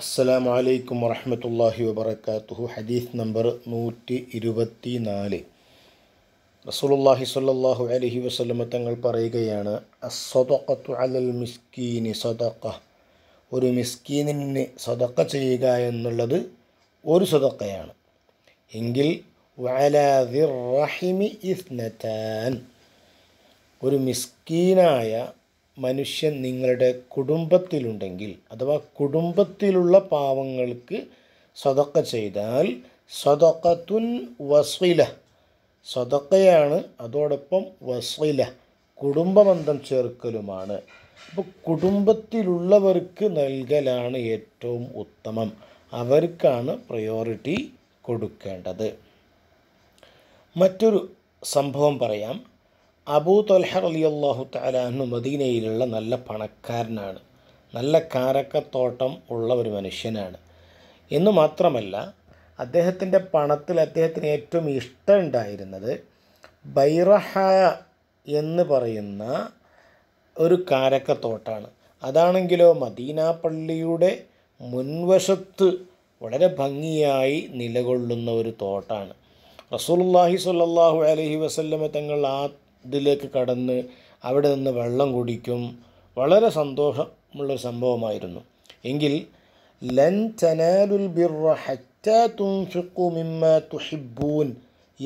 അസ്സലാമു വലൈക്കും വറഹമത്തല്ലാഹി വബർക്കാത്തുഹു ഹദീസ് നമ്പർ നൂറ്റി ഇരുപത്തി നാല് റസൂലുല്ലാഹി സ്വല്ലല്ലാഹു അലഹി വസ്ലമ തങ്ങൾ പറയുകയാണ് അസ്സദഖത്തു അലൽ മിസ്കീനി സദക്ക ഒരു മിസ്കീനിന് സദക്ക ചെയ്യുക എന്നുള്ളത് ഒരു സദക്കയാണ് എങ്കിൽ വലാദിർ റഹിമി ഇസ്നത്താൻ ഒരു മിസ്കീനായ മനുഷ്യൻ നിങ്ങളുടെ കുടുംബത്തിലുണ്ടെങ്കിൽ അഥവാ കുടുംബത്തിലുള്ള പാവങ്ങൾക്ക് സ്വതക്ക ചെയ്താൽ സ്വതക്കത്തുൻ വസ്വില സ്വതക്കയാണ് അതോടൊപ്പം വസ്വില കുടുംബബന്ധം ചേർക്കലുമാണ് അപ്പോൾ കുടുംബത്തിലുള്ളവർക്ക് നൽകലാണ് ഏറ്റവും ഉത്തമം അവർക്കാണ് പ്രയോറിറ്റി കൊടുക്കേണ്ടത് മറ്റൊരു സംഭവം പറയാം അബൂ തൊൽഹ അലി അള്ളാഹു തലാഹു മദീനയിലുള്ള നല്ല പണക്കാരനാണ് നല്ല കാരക്കത്തോട്ടം ഉള്ള ഒരു മനുഷ്യനാണ് എന്ന് മാത്രമല്ല അദ്ദേഹത്തിൻ്റെ പണത്തിൽ അദ്ദേഹത്തിന് ഏറ്റവും ഇഷ്ടമുണ്ടായിരുന്നത് ബൈറഹ എന്ന് പറയുന്ന ഒരു കാരക്കത്തോട്ടാണ് അതാണെങ്കിലോ മദീന പള്ളിയുടെ മുൻവശത്ത് വളരെ ഭംഗിയായി നിലകൊള്ളുന്ന ഒരു തോട്ടാണ് റസൂലുള്ളാഹി സ്വല്ലല്ലാഹു അലൈഹി വസല്ലമ തങ്ങൾ ആ ഇതിലേക്ക് കടന്ന് അവിടെ നിന്ന് വെള്ളം കുടിക്കും വളരെ സന്തോഷമുള്ള സംഭവമായിരുന്നു എങ്കിൽ ലൻ ചനാലുൽ ബിർറ തുംഫിഖു തുഹിബ്ബൂൻ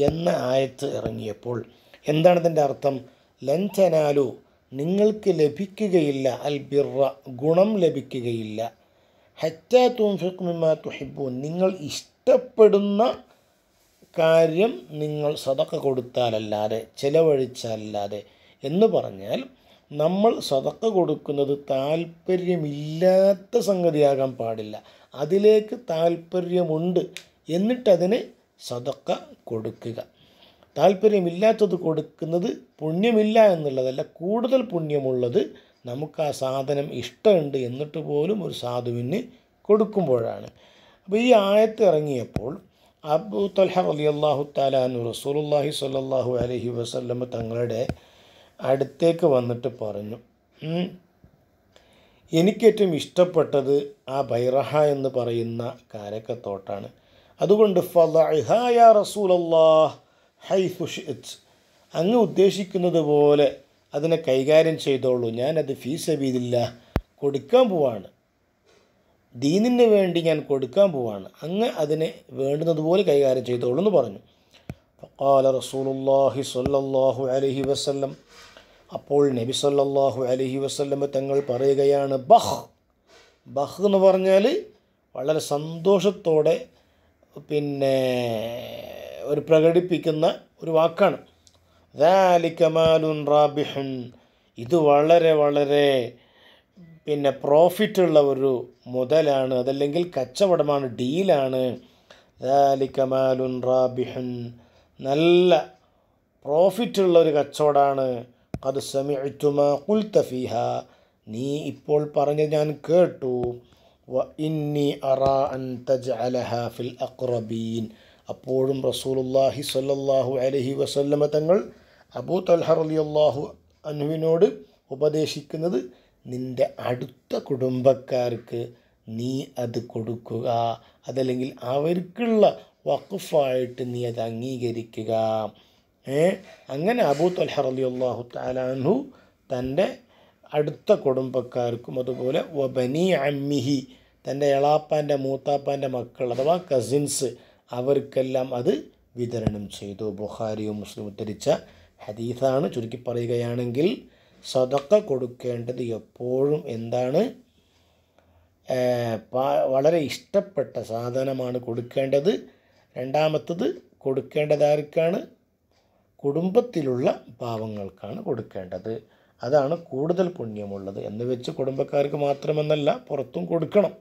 എന്ന ആയത്ത് ഇറങ്ങിയപ്പോൾ എന്താണ് ഇതിൻ്റെ അർത്ഥം ലൻ നിങ്ങൾക്ക് ലഭിക്കുകയില്ല അൽ ബിർറ ഗുണം ലഭിക്കുകയില്ല ഹറ്റാ തുംഫിഖു തുഹിബൂൻ തുഹിബ്ബൂൻ നിങ്ങൾ ഇഷ്ടപ്പെടുന്ന കാര്യം നിങ്ങൾ സതക്ക കൊടുത്താലല്ലാതെ ചിലവഴിച്ചാലല്ലാതെ എന്ന് പറഞ്ഞാൽ നമ്മൾ സതക്ക കൊടുക്കുന്നത് താല്പര്യമില്ലാത്ത സംഗതിയാകാൻ പാടില്ല അതിലേക്ക് താല്പര്യമുണ്ട് എന്നിട്ടതിന് സതക്ക കൊടുക്കുക താല്പര്യമില്ലാത്തത് കൊടുക്കുന്നത് പുണ്യമില്ല എന്നുള്ളതല്ല കൂടുതൽ പുണ്യമുള്ളത് നമുക്ക് ആ സാധനം ഇഷ്ടമുണ്ട് എന്നിട്ട് പോലും ഒരു സാധുവിന് കൊടുക്കുമ്പോഴാണ് അപ്പോൾ ഈ ആയത്ത് ഇറങ്ങിയപ്പോൾ അബു തൽഹ അലി അള്ളാഹു താലാനു റസൂലുല്ലാഹി സ്വല്ലല്ലാഹു അലഹി വസല്ലം തങ്ങളുടെ അടുത്തേക്ക് വന്നിട്ട് പറഞ്ഞു എനിക്കേറ്റവും ഇഷ്ടപ്പെട്ടത് ആ ബൈറഹ എന്ന് പറയുന്ന കാരക്കത്തോട്ടാണ് അതുകൊണ്ട് റസൂലല്ലാഹ് അങ്ങ് ഉദ്ദേശിക്കുന്നത് പോലെ അതിനെ കൈകാര്യം ചെയ്തോളൂ ഞാനത് എബീതില്ല കൊടുക്കാൻ പോവാണ് ദീനിന് വേണ്ടി ഞാൻ കൊടുക്കാൻ പോവാണ് അങ്ങ് അതിനെ വേണ്ടുന്നതുപോലെ കൈകാര്യം ചെയ്തോളൂ എന്ന് പറഞ്ഞു ഫക്കാല റസൂലുല്ലാഹി സല്ലാഹു അലഹി വസ്ല്ലം അപ്പോൾ നബി സല്ലാഹു അലഹി വസ്ല്ലം തങ്ങൾ പറയുകയാണ് ബഹ് ബഹ് എന്ന് പറഞ്ഞാൽ വളരെ സന്തോഷത്തോടെ പിന്നെ ഒരു പ്രകടിപ്പിക്കുന്ന ഒരു വാക്കാണ് റാബിഹൻ ഇത് വളരെ വളരെ പിന്നെ പ്രോഫിറ്റുള്ള ഒരു മുതലാണ് അതല്ലെങ്കിൽ കച്ചവടമാണ് ഡീലാണ് ദാലിക്കമാലുൻ റാബിഹൻ നല്ല പ്രോഫിറ്റുള്ള ഒരു കച്ചവടമാണ് അത് സമിഅത്തുമ കുൽത്തഫീഹ നീ ഇപ്പോൾ പറഞ്ഞ് ഞാൻ കേട്ടു വ ഇന്നി അറാ അൻ തജ്അലഹ ഫിൽ അഖ്റബീൻ അപ്പോഴും റസൂലുല്ലാഹി സല്ലാഹു അലൈഹി വസല്ലമ തങ്ങൾ അബൂ തൽഹർ അലി അള്ളാഹു അനുവിനോട് ഉപദേശിക്കുന്നത് നിൻ്റെ അടുത്ത കുടുംബക്കാർക്ക് നീ അത് കൊടുക്കുക അതല്ലെങ്കിൽ അവർക്കുള്ള വഖഫായിട്ട് നീ അത് അംഗീകരിക്കുക അങ്ങനെ അബൂ തൽഹ അലി അള്ളാഹു താലാൻഹു തൻ്റെ അടുത്ത കുടുംബക്കാർക്കും അതുപോലെ വബനി അമ്മിഹി തൻ്റെ എളാപ്പാൻ്റെ മൂത്താപ്പാൻ്റെ മക്കൾ അഥവാ കസിൻസ് അവർക്കെല്ലാം അത് വിതരണം ചെയ്തു ബുഹാരിയും മുസ്ലിം ഉദ്ധരിച്ച ഹദീസാണ് ചുരുക്കി പറയുകയാണെങ്കിൽ സതക്ക കൊടുക്കേണ്ടത് എപ്പോഴും എന്താണ് വളരെ ഇഷ്ടപ്പെട്ട സാധനമാണ് കൊടുക്കേണ്ടത് രണ്ടാമത്തത് കൊടുക്കേണ്ടത് ആർക്കാണ് കുടുംബത്തിലുള്ള പാവങ്ങൾക്കാണ് കൊടുക്കേണ്ടത് അതാണ് കൂടുതൽ പുണ്യമുള്ളത് എന്ന് വെച്ച് കുടുംബക്കാർക്ക് മാത്രമെന്നല്ല പുറത്തും കൊടുക്കണം